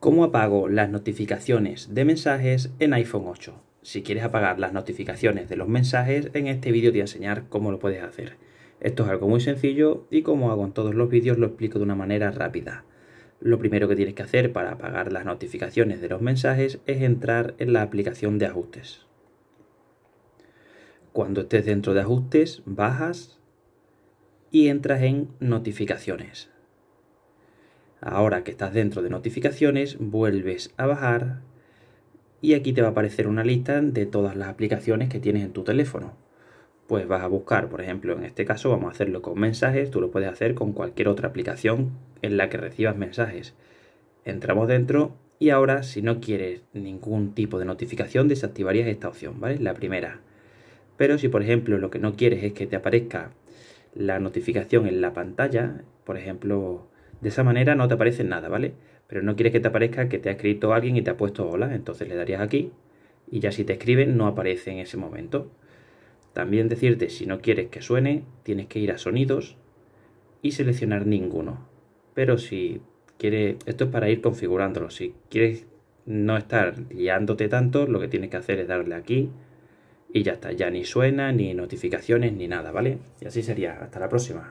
¿Cómo apago las notificaciones de mensajes en iPhone 8? Si quieres apagar las notificaciones de los mensajes, en este vídeo te voy a enseñar cómo lo puedes hacer. Esto es algo muy sencillo y como hago en todos los vídeos lo explico de una manera rápida. Lo primero que tienes que hacer para apagar las notificaciones de los mensajes es entrar en la aplicación de ajustes. Cuando estés dentro de ajustes, bajas y entras en notificaciones. Ahora que estás dentro de notificaciones, vuelves a bajar y aquí te va a aparecer una lista de todas las aplicaciones que tienes en tu teléfono. Pues vas a buscar, por ejemplo, en este caso vamos a hacerlo con mensajes, tú lo puedes hacer con cualquier otra aplicación en la que recibas mensajes. Entramos dentro y ahora si no quieres ningún tipo de notificación desactivarías esta opción, ¿vale? La primera. Pero si por ejemplo lo que no quieres es que te aparezca la notificación en la pantalla, por ejemplo, de esa manera no te aparece nada, ¿vale? Pero no quieres que te aparezca que te ha escrito alguien y te ha puesto hola, entonces le darías aquí y ya si te escriben no aparece en ese momento. También decirte si no quieres que suene, tienes que ir a sonidos y seleccionar ninguno. Pero si quieres, esto es para ir configurándolo, si quieres no estar liándote tanto, lo que tienes que hacer es darle aquí y ya está, ya ni suena, ni notificaciones, ni nada, ¿vale? Y así sería, hasta la próxima.